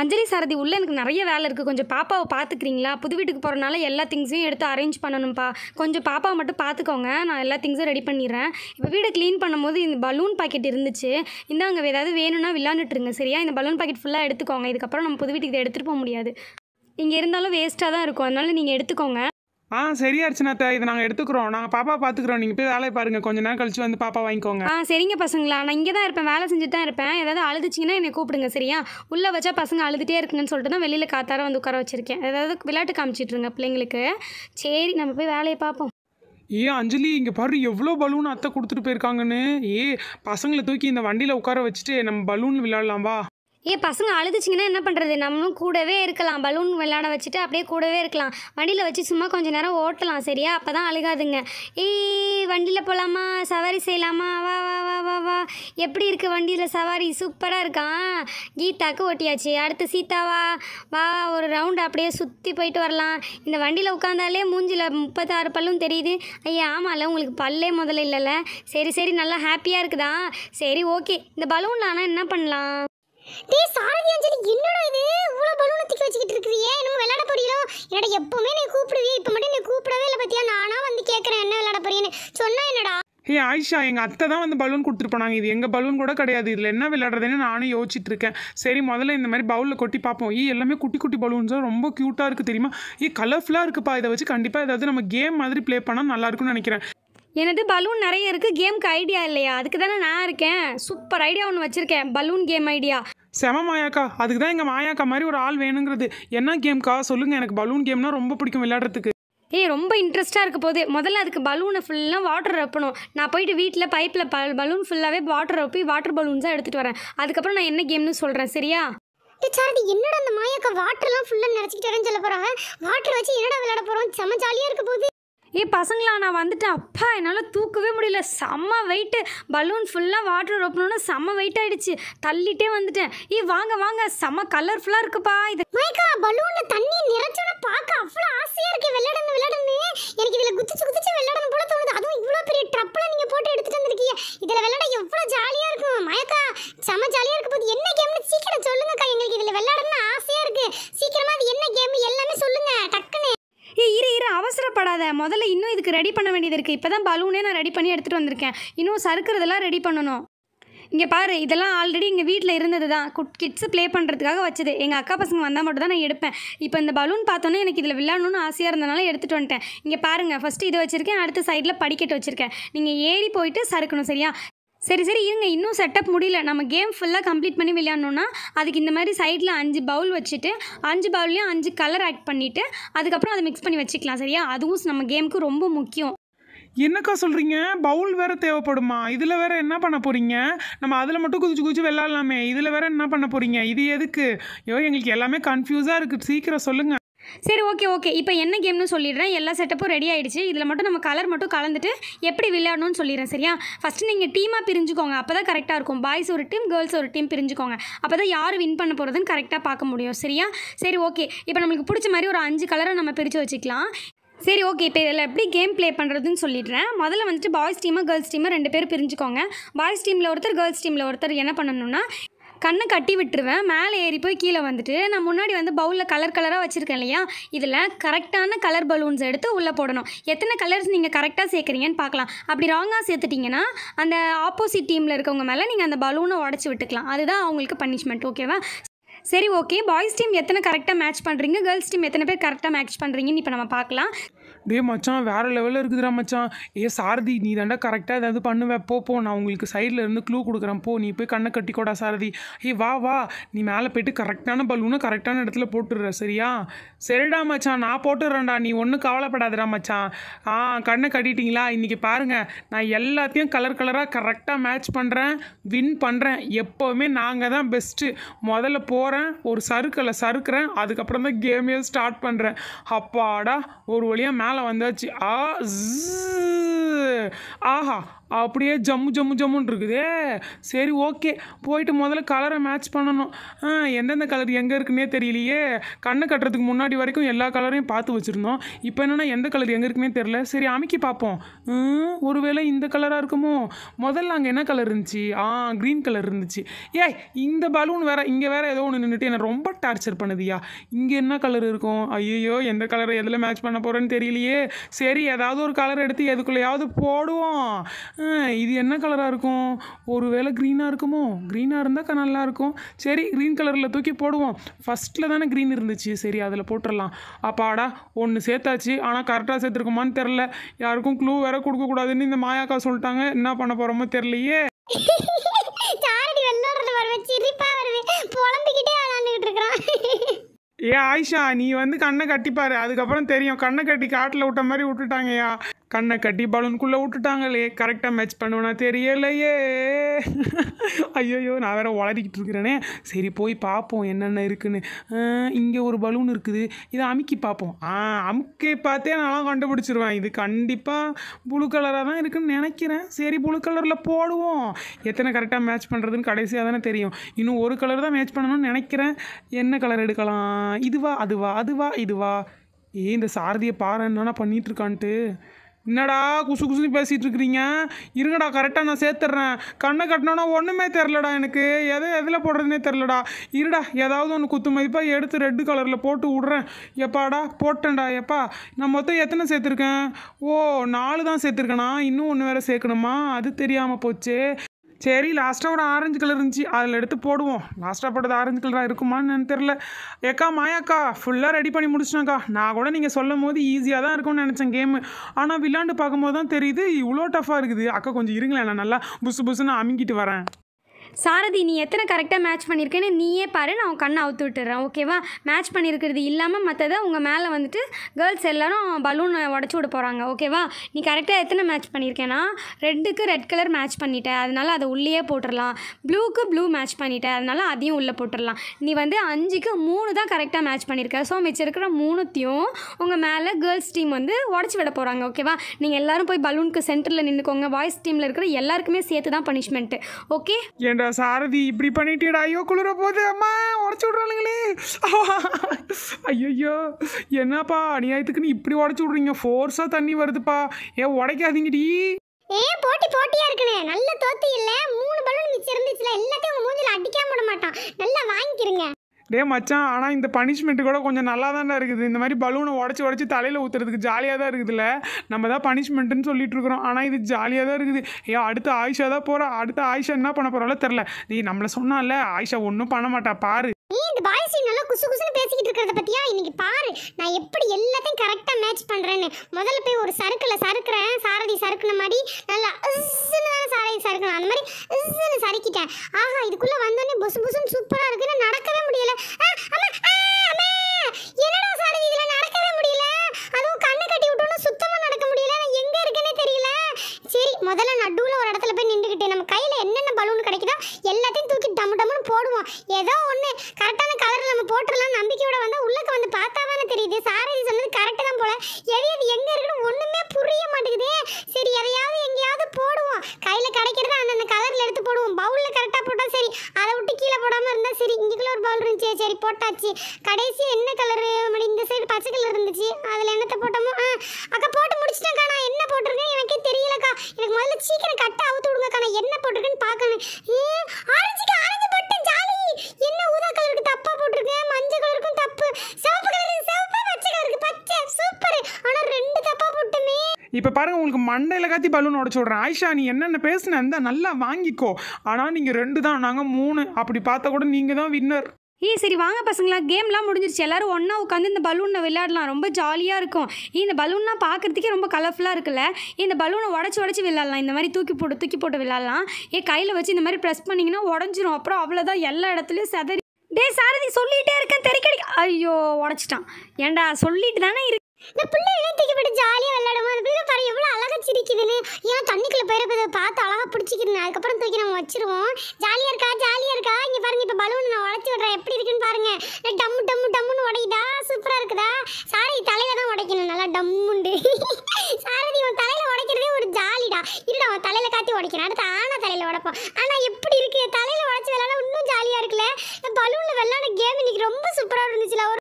அஞ்சலி சாரதி உள்ளே எனக்கு நிறைய வேலை இருக்குது கொஞ்சம் பாப்பாவை பார்த்துக்கிறீங்களா புது வீட்டுக்கு போகிறனால எல்லா திங்ஸையும் எடுத்து அரேஞ்ச் பண்ணணும்ப்பா கொஞ்சம் பாப்பாவை மட்டும் பார்த்துக்கோங்க நான் எல்லா திங்ஸும் ரெடி பண்ணிடுறேன் இப்போ வீடை க்ளீன் பண்ணும்போது இந்த பலூன் பாக்கெட் இருந்துச்சு இந்த அங்கே ஏதாவது வேணும்னா விளாண்டுட்டுருங்க சரியா இந்த பலூன் பாக்கெட் ஃபுல்லாக எடுத்துக்கோங்க இதுக்கப்புறம் நம்ம புது வீட்டுக்கு இதை எடுத்துகிட்டு போக முடியாது இங்கே இருந்தாலும் வேஸ்ட்டாக தான் இருக்கும் அதனால் நீங்கள் எடுத்துக்கோங்க ஆ சரி அர்ச்சனாத்தா இது நாங்கள் எடுத்துக்கிறோம் நாங்கள் பாப்பா பார்த்துக்குறோம் நீங்கள் போய் வேலையை பாருங்கள் கொஞ்ச நேரம் கழிச்சு வந்து பாப்பா வாங்கிக்கோங்க ஆ சரிங்க பசங்களா நான் இங்கே தான் இருப்பேன் வேலை செஞ்சுட்டு தான் இருப்பேன் ஏதாவது அழுதுச்சிங்கன்னா என்னை கூப்பிடுங்க சரியா உள்ளே வச்சா பசங்க அழுதுகிட்டே இருக்குங்கன்னு சொல்லிட்டு தான் வெளியில் காத்தார வந்து உட்கார வச்சிருக்கேன் ஏதாவது விளையாட்டு காமிச்சிட்ருங்க பிள்ளைங்களுக்கு சரி நம்ம போய் வேலையை பார்ப்போம் ஏ அஞ்சலி இங்கே பாரு எவ்வளோ பலூன் அத்தை கொடுத்துட்டு போயிருக்காங்கன்னு ஏ பசங்களை தூக்கி இந்த வண்டியில் உட்கார வச்சுட்டு நம்ம பலூன் விளையாடலாம் வா ஏ பசங்க அழுதுச்சிங்கன்னா என்ன பண்ணுறது நம்மளும் கூடவே இருக்கலாம் பலூன் விளையாட வச்சுட்டு அப்படியே கூடவே இருக்கலாம் வண்டியில் வச்சு சும்மா கொஞ்சம் நேரம் ஓட்டலாம் சரியா அப்போ தான் அழுகாதுங்க ஏய் வண்டியில் போகலாமா சவாரி செய்யலாமா வா வா வா வா வா எப்படி இருக்குது வண்டியில் சவாரி சூப்பராக இருக்கான் கீதாக்கு ஓட்டியாச்சு அடுத்து சீதாவா வா ஒரு ரவுண்டு அப்படியே சுற்றி போயிட்டு வரலாம் இந்த வண்டியில் உட்காந்தாலே மூஞ்சில் முப்பத்தாறு பல்லும் தெரியுது ஐயா ஆமாம்ல உங்களுக்கு பல்லே முதல்ல இல்லைல்ல சரி சரி நல்லா ஹாப்பியாக இருக்குதா சரி ஓகே இந்த பலூனில் ஆனால் என்ன பண்ணலாம் டேய் சாரதி அஞ்சலி என்னடா இது இவ்வளோ பலூனை தூக்கி வச்சுக்கிட்டு இருக்கிறியே இன்னும் விளையாட போறீங்களோ என்னடா எப்பவுமே நீ கூப்பிடுவியே இப்போ மட்டும் நீ கூப்பிடவே இல்லை பத்தியா நானா வந்து கேட்குறேன் என்ன விளையாட போறீன்னு சொன்னா என்னடா ஹே ஆயிஷா எங்கள் அத்தை தான் வந்து பலூன் கொடுத்துருப்போனாங்க இது எங்கள் பலூன் கூட கிடையாது இதில் என்ன விளையாடுறதுன்னு நானும் யோசிச்சுட்டு இருக்கேன் சரி முதல்ல இந்த மாதிரி பவுலில் கொட்டி பார்ப்போம் ஈ எல்லாமே குட்டி குட்டி பலூன்ஸாக ரொம்ப க்யூட்டாக இருக்குது தெரியுமா ஈ கலர்ஃபுல்லாக இருக்குப்பா இதை வச்சு கண்டிப்பாக ஏதாவது நம்ம கேம் மாதிரி ப்ளே பண்ணால் இருக்கும்னு நினைக்கிறேன் எனது பலூன் நிறைய இருக்குது கேமுக்கு ஐடியா இல்லையா அதுக்கு தானே நான் இருக்கேன் சூப்பர் ஐடியா ஒன்று வச்சுருக்கேன் பலூன் கேம் ஐடியா செம மாயாக்கா அதுக்கு தான் எங்கள் மாயாக்கா மாதிரி ஒரு ஆள் வேணுங்கிறது என்ன கேம்க்கா சொல்லுங்கள் எனக்கு பலூன் கேம்னா ரொம்ப பிடிக்கும் விளையாடுறதுக்கு ஏய் ரொம்ப இன்ட்ரெஸ்ட்டாக இருக்க போது முதல்ல அதுக்கு பலூனை ஃபுல்லாக வாட்டர் ரப்பணும் நான் போயிட்டு வீட்டில் பைப்பில் ப பலூன் ஃபுல்லாகவே வாட்டர் ரப்பி வாட்டர் பலூன்ஸாக எடுத்துகிட்டு வரேன் அதுக்கப்புறம் நான் என்ன கேம்னு சொல்கிறேன் சரியா சாரதி என்னடா அந்த மாயாக்கா வாட்டர்லாம் ஃபுல்லாக நினச்சிக்கிட்டேன்னு சொல்ல போகிறாங்க வாட்டர் வச்சு என்னடா விளையாட போகிறோம் செம ஜாலியாக இருக்க போகுது ஏ பசங்களா நான் வந்துட்டேன் அப்பா என்னால் தூக்கவே முடியல செம்ம வெயிட்டு பலூன் ஃபுல்லாக வாட்டர் ரொப்பணும்னு செம்ம வெயிட் ஆகிடுச்சு தள்ளிட்டே வந்துட்டேன் ஏ வாங்க வாங்க செம்ம கலர்ஃபுல்லாக இருக்குப்பா இது மைக்கா பலூனில் தண்ணி நிறைச்சோன்னு பார்க்க அவ்வளோ ஆசையாக இருக்கு விளையாடணும் விளையாடணும் எனக்கு இதில் குதிச்சு குதிச்சு விளையாடணும் போல தோணுது அதுவும் இவ்வளோ பெரிய ட்ரப்பில் நீங்கள் போட்டு எடுத்துகிட்டு வந்திருக்கீங்க இதில் விளையாட எவ்வளோ ஜாலியாக இருக்கும் மயக்கா செம்ம ஜாலியாக இருக்கும் போது என்ன கேம்னு சீக்கிரம் சொல்லுங்கக்கா எங்களுக்கு இதில் விளையாடணும் கவலைப்படாத முதல்ல இன்னும் இதுக்கு ரெடி பண்ண வேண்டியது இருக்குது இப்போ தான் பலூனே நான் ரெடி பண்ணி எடுத்துகிட்டு வந்திருக்கேன் இன்னும் சறுக்கிறதெல்லாம் ரெடி பண்ணணும் இங்கே பாரு இதெல்லாம் ஆல்ரெடி எங்கள் வீட்டில் இருந்தது தான் கிட்ஸு ப்ளே பண்ணுறதுக்காக வச்சது எங்கள் அக்கா பசங்க வந்தால் மட்டும் தான் நான் எடுப்பேன் இப்போ இந்த பலூன் பார்த்தோன்னே எனக்கு இதில் விளையாடணும்னு ஆசையாக இருந்தனால எடுத்துகிட்டு வந்துட்டேன் இங்கே பாருங்கள் ஃபஸ்ட்டு இதை வச்சுருக்கேன் அடுத்த சைடில் படிக்கட்டு வச்சுருக்கேன் நீங்கள் ஏறி போயிட்டு சறுக்கணும் சரியா சரி சரி இருங்க இன்னும் செட்டப் முடியல நம்ம கேம் ஃபுல்லாக கம்ப்ளீட் பண்ணி விளையாடணுன்னா அதுக்கு இந்த மாதிரி சைடில் அஞ்சு பவுல் வச்சுட்டு அஞ்சு பவுல்லையும் அஞ்சு கலர் ஆட் பண்ணிவிட்டு அதுக்கப்புறம் அதை மிக்ஸ் பண்ணி வச்சுக்கலாம் சரியா அதுவும் நம்ம கேமுக்கு ரொம்ப முக்கியம் என்னக்கா சொல்கிறீங்க பவுல் வேறு தேவைப்படுமா இதில் வேறு என்ன பண்ண போகிறீங்க நம்ம அதில் மட்டும் குதிச்சு குதிச்சு விளாட்லாமே இதில் வேறு என்ன பண்ண போகிறீங்க இது எதுக்கு ஐயோ எங்களுக்கு எல்லாமே கன்ஃபியூஸாக இருக்குது சீக்கிரம் சொல்லுங்கள் சரி ஓகே ஓகே இப்போ என்ன கேம்னு சொல்லிடுறேன் எல்லா செட்டப்பும் ரெடி ஆகிடுச்சு இதில் மட்டும் நம்ம கலர் மட்டும் கலந்துட்டு எப்படி விளையாடணும்னு சொல்லிடுறேன் சரியா ஃபஸ்ட்டு நீங்கள் டீமாக பிரிஞ்சுக்கோங்க அப்போ தான் கரெக்டாக இருக்கும் பாய்ஸ் ஒரு டீம் கேர்ள்ஸ் ஒரு டீம் பிரிஞ்சுக்கோங்க அப்போ தான் யார் வின் பண்ண போகிறதுன்னு கரெக்டாக பார்க்க முடியும் சரியா சரி ஓகே இப்போ நம்மளுக்கு பிடிச்ச மாதிரி ஒரு அஞ்சு கலரை நம்ம பிரித்து வச்சுக்கலாம் சரி ஓகே இப்போ இதில் எப்படி கேம் ப்ளே பண்ணுறதுன்னு சொல்லிடுறேன் முதல்ல வந்துட்டு பாய்ஸ் டீமாக கேர்ள்ஸ் டீமாக ரெண்டு பேர் பிரிஞ்சுக்கோங்க பாய்ஸ் டீமில் ஒருத்தர் கேர்ள்ஸ் டீமில் ஒருத்தர் என்ன பண்ணணும்னா கண்ணை கட்டி விட்டுருவேன் மேலே ஏறி போய் கீழே வந்துட்டு நான் முன்னாடி வந்து பவுலில் கலர் கலராக வச்சுருக்கேன் இல்லையா இதில் கரெக்டான கலர் பலூன்ஸ் எடுத்து உள்ளே போடணும் எத்தனை கலர்ஸ் நீங்கள் கரெக்டாக சேர்க்குறீங்கன்னு பார்க்கலாம் அப்படி ராங்காக சேர்த்துட்டிங்கன்னா அந்த ஆப்போசிட் டீமில் இருக்கவங்க மேலே நீங்கள் அந்த பலூனை உடச்சி விட்டுக்கலாம் அதுதான் அவங்களுக்கு பனிஷ்மெண்ட் ஓகேவா சரி ஓகே பாய்ஸ் டீம் எத்தனை கரெக்டாக மேட்ச் பண்ணுறீங்க கேர்ள்ஸ் டீம் எத்தனை பேர் கரெக்டாக மேட்ச் பண்ணுறீங்கன்னு இப்போ நம்ம பார்க்கலாம் டே மச்சான் வேறு லெவலில் இருக்குதுடா மச்சான் ஏ சாரதி நீ தாண்டா கரெக்டாக ஏதாவது பண்ணுவேன் போ போ நான் உங்களுக்கு சைடில் இருந்து க்ளூ கொடுக்குறேன் போ நீ போய் கண்ணை கட்டிக்கோடா சாரதி ஏ வா வா நீ மேலே போய்ட்டு கரெக்டான பலூனை கரெக்டான இடத்துல போட்டுடுற சரியா சரிடா மச்சான் நான் போட்டுடுறேன்டா நீ ஒன்றும் கவலைப்படாதடா மச்சான் ஆ கண்ணை கட்டிட்டீங்களா இன்றைக்கி பாருங்கள் நான் எல்லாத்தையும் கலர் கலராக கரெக்டாக மேட்ச் பண்ணுறேன் வின் பண்ணுறேன் எப்போவுமே நாங்கள் தான் பெஸ்ட்டு முதல்ல போகிறேன் ஒரு சறுக்கலை சறுக்கிறேன் அதுக்கப்புறம் தான் கேமே ஸ்டார்ட் பண்ணுறேன் அப்பாடா ஒரு வழியாக மே மேலே வந்தாச்சு ஆ ஆஹா அப்படியே ஜம்மு ஜம்மு ஜம்முன்னு இருக்குதே சரி ஓகே போயிட்டு முதல்ல கலரை மேட்ச் பண்ணணும் எந்தெந்த கலர் எங்கே இருக்குன்னே தெரியலையே கண்ணை கட்டுறதுக்கு முன்னாடி வரைக்கும் எல்லா கலரையும் பார்த்து வச்சுருந்தோம் இப்போ என்னென்னா எந்த கலர் எங்கே இருக்குன்னே தெரில சரி அமைக்கி பார்ப்போம் ஒருவேளை இந்த கலராக இருக்குமோ முதல்ல அங்கே என்ன கலர் இருந்துச்சு ஆ க்ரீன் கலர் இருந்துச்சு ஏய் இந்த பலூன் வேறு இங்கே வேறு ஏதோ ஒன்று நின்றுட்டு என்ன ரொம்ப டார்ச்சர் பண்ணுதியா இங்கே என்ன கலர் இருக்கும் ஐயோ எந்த கலரை எதில் மேட்ச் பண்ண போகிறேன்னு தெரியலையே சரி ஏதாவது ஒரு கலர் எடுத்து எதுக்குள்ளேயாவது போடுவோம் இது என்ன கலராக இருக்கும் ஒரு வேளை க்ரீனாக இருக்குமோ க்ரீனாக இருந்தால் நல்லாயிருக்கும் இருக்கும் சரி க்ரீன் கலரில் தூக்கி போடுவோம் ஃபஸ்ட்டில் தானே க்ரீன் இருந்துச்சு சரி அதில் போட்டுடலாம் அப்பாடா ஒன்று சேர்த்தாச்சு ஆனால் கரெக்டாக சேர்த்துருக்குமான்னு தெரில யாருக்கும் க்ளூ வேற கொடுக்கக்கூடாதுன்னு இந்த மாயாக்கா சொல்லிட்டாங்க என்ன பண்ண போகிறோமோ தெரிலையே ஏ ஆயிஷா நீ வந்து கண்ணை கட்டிப்பாரு அதுக்கப்புறம் தெரியும் கண்ணை கட்டி காட்டில் விட்ட மாதிரி விட்டுட்டாங்கயா கண்ணை கட்டி பலூனுக்குள்ளே விட்டுட்டாங்களே கரெக்டாக மேட்ச் பண்ணுவேனா தெரியலையே ஐயோ நான் வேறு வளரிக்கிட்டு இருக்கிறேனே சரி போய் பார்ப்போம் என்னென்ன இருக்குன்னு இங்கே ஒரு பலூன் இருக்குது இதை அமுக்கி பார்ப்போம் ஆ அமுக்கி பார்த்தே நான்லாம் கண்டுபிடிச்சிருவேன் இது கண்டிப்பாக ப்ளூ கலராக தான் இருக்குன்னு நினைக்கிறேன் சரி ப்ளூ கலரில் போடுவோம் எத்தனை கரெக்டாக மேட்ச் பண்ணுறதுன்னு கடைசியாக தானே தெரியும் இன்னும் ஒரு கலர் தான் மேட்ச் பண்ணணும்னு நினைக்கிறேன் என்ன கலர் எடுக்கலாம் இதுவா அதுவா அதுவா இதுவா ஏ இந்த சாரதியை பாரு என்னென்னா பண்ணிகிட்ருக்கான்ட்டு என்னடா குசு குசுன்னு பேசிகிட்டு இருக்கிறீங்க இருங்கடா கரெக்டாக நான் சேர்த்துட்றேன் கண்ணை கட்டினோன்னா ஒன்றுமே தெரிலடா எனக்கு எதை எதில் போடுறதுனே தெரிலடா இருடா ஏதாவது ஒன்று குத்து மதிப்பாக எடுத்து ரெட்டு கலரில் போட்டு விட்றேன் எப்பாடா போட்டேன்டா எப்பா நான் மொத்தம் எத்தனை சேர்த்துருக்கேன் ஓ நாலு தான் சேர்த்துருக்கேனா இன்னும் ஒன்று வேறு சேர்க்கணுமா அது தெரியாமல் போச்சு சரி லாஸ்ட்டாக ஒரு ஆரஞ்சு கலர் இருந்துச்சு அதில் எடுத்து போடுவோம் லாஸ்ட்டாக போட்டது ஆரஞ்சு கலராக இருக்குமான்னு தெரில ஏக்கா மாயாக்கா ஃபுல்லாக ரெடி பண்ணி முடிச்சினாக்கா நான் கூட நீங்கள் சொல்லும் போது ஈஸியாக தான் இருக்கும்னு நினச்சேன் கேமு ஆனால் விளாண்டு பார்க்கும்போது தான் தெரியுது இவ்வளோ டஃப்பாக இருக்குது அக்கா கொஞ்சம் இருங்களேன் நான் நல்லா புசு புசுன்னு அமுங்கிட்டு வரேன் சாரதி நீ எத்தனை கரெக்டாக மேட்ச் பண்ணியிருக்கேன்னு நீயே பாரு நான் உன் கண்ணை அவுத்து விட்டுறேன் ஓகேவா மேட்ச் பண்ணியிருக்கிறது இல்லாமல் மற்றதை உங்கள் மேலே வந்துட்டு கேர்ள்ஸ் எல்லோரும் பலூனை உடச்சி விட போகிறாங்க ஓகேவா நீ கரெக்டாக எத்தனை மேட்ச் பண்ணியிருக்கேன்னா ரெட்டுக்கு ரெட் கலர் மேட்ச் பண்ணிட்டேன் அதனால் அதை உள்ளேயே போட்டுடலாம் ப்ளூக்கு ப்ளூ மேட்ச் பண்ணிட்டேன் அதனால் அதையும் உள்ளே போட்டுடலாம் நீ வந்து அஞ்சுக்கு மூணு தான் கரெக்டாக மேட்ச் பண்ணியிருக்க ஸோ மிச்சம் இருக்கிற மூணுத்தையும் உங்கள் மேலே கேர்ள்ஸ் டீம் வந்து உடச்சி விட போகிறாங்க ஓகேவா நீங்கள் எல்லோரும் போய் பலூனுக்கு சென்டரில் நின்றுக்கோங்க பாய்ஸ் டீமில் இருக்கிற எல்லாருக்குமே சேர்த்து தான் பனிஷ்மெண்ட்டு ஓகே சாரதி இப்படி பண்ணிட்டேடா ஐயோ குளிர போது அம்மா உடச்சி விட்றாளுங்களே ஐயோ என்னப்பா அநியாயத்துக்குன்னு இப்படி உடச்சி விட்றீங்க ஃபோர்ஸாக தண்ணி வருதுப்பா ஏன் உடைக்காதீங்கடி ஏ போட்டி போட்டியா இருக்குனே நல்ல தோத்தி இல்லை மூணு பலூன் மிச்சம் இருந்துச்சுல எல்லாத்தையும் உங்க மூஞ்சில அடிக்காம விட மாட்டான் நல்லா வாங்கிக்கிறீங்க டே மச்சான் ஆனால் இந்த பனிஷ்மெண்ட்டு கூட கொஞ்சம் நல்லா தானே இருக்குது இந்த மாதிரி பலூனை உடச்சி உடச்சி தலையில் ஊற்றுறதுக்கு ஜாலியாக தான் இருக்குதுல்ல நம்ம தான் பனிஷ்மெண்ட்டுன்னு சொல்லிட்டு இருக்கிறோம் ஆனால் இது ஜாலியாக தான் இருக்குது ஏன் அடுத்த ஆயிஷா தான் போகிறா அடுத்த ஆயிஷா என்ன பண்ண போகிறாலோ தெரில நீ நம்மளை சொன்னால ஆயிஷா ஒன்றும் பண்ண மாட்டா பாரு குசு குசுன்னு பேசிக்கிட்டு இருக்கிறத பத்தியா இன்னைக்கு பாரு நான் எப்படி எல்லாத்தையும் கரெக்டா மேட்ச் பண்றேன்னு முதல்ல போய் ஒரு சறுக்குல சறுக்குறேன் சாரதி சறுக்குன மாதிரி நல்லா சாரதி சறுக்கணும் அந்த மாதிரி சறுக்கிட்டேன் ஆஹா இதுக்குள்ள வந்தோடனே புசு புசுன்னு சூப்பரா இருக்குன்னு நடக்கவே முடியல போட்டுடலாம் நம்பிக்கையோட வந்தால் உள்ளக்க வந்து பார்த்தாவானே தெரியுது சாரதி சொன்னது கரெக்டு தான் போல எது எது எங்கே இருக்குன்னு ஒன்றுமே புரிய மாட்டேங்குது சரி எதையாவது எங்கேயாவது போடுவோம் கையில் கிடைக்கிறத அந்தந்த கலரில் எடுத்து போடுவோம் பவுலில் கரெக்டாக போட்டால் சரி அதை விட்டு கீழே போடாமல் இருந்தால் சரி இங்கேக்குள்ள ஒரு பவுல் இருந்துச்சு சரி போட்டாச்சு கடைசியாக என்ன கலரு இந்த சைடு பச்சை கலர் இருந்துச்சு அதில் என்னத்தை போட்டோமோ ஆ உங்களுக்கு மண்டையில் காத்தி பலூன் உடச்சு விட்றேன் ஆயிஷா நீ என்னென்ன பேசின இருந்தால் நல்லா வாங்கிக்கோ ஆனால் நீங்கள் ரெண்டு தான் நாங்கள் மூணு அப்படி பார்த்தா கூட நீங்கள் தான் வின்னர் ஏ சரி வாங்க பசங்களா கேம்லாம் முடிஞ்சிருச்சு எல்லாரும் ஒன்றா உட்காந்து இந்த பலூனை விளையாடலாம் ரொம்ப ஜாலியாக இருக்கும் இந்த பலூன்லாம் பார்க்குறதுக்கே ரொம்ப கலர்ஃபுல்லாக இருக்குல்ல இந்த பலூனை உடச்சி உடச்சி விளையாடலாம் இந்த மாதிரி தூக்கி போட்டு தூக்கி போட்டு விளாட்லாம் ஏ கையில் வச்சு இந்த மாதிரி ப்ரெஸ் பண்ணிங்கன்னா உடஞ்சிரும் அப்புறம் அவ்வளோதான் எல்லா இடத்துலையும் செதறி டே சாரதி சொல்லிகிட்டே இருக்கேன் தெரிக்கடி ஐயோ உடச்சிட்டான் ஏண்டா சொல்லிட்டு தானே இருக்கு இந்த பிள்ளை இணைத்துக்கப்பட்டு ஜாலியாக விளையாடும் அந்த பிள்ளை பாரு எவ்வளோ அழகாக சிரிக்குதுன்னு ஏன் தண்ணிக்குள்ளே போயிருப்பதை பார்த்து அழகாக பிடிச்சிக்கிறேன் அதுக்கப்புறம் தூக்கி நம்ம வச்சிருவோம் ஜாலியாக இருக்கா ஜாலியாக இருக்கா இங்கே பாருங்க இப்போ பலூன் நான் உடச்சி விட்றேன் எப்படி இருக்குன்னு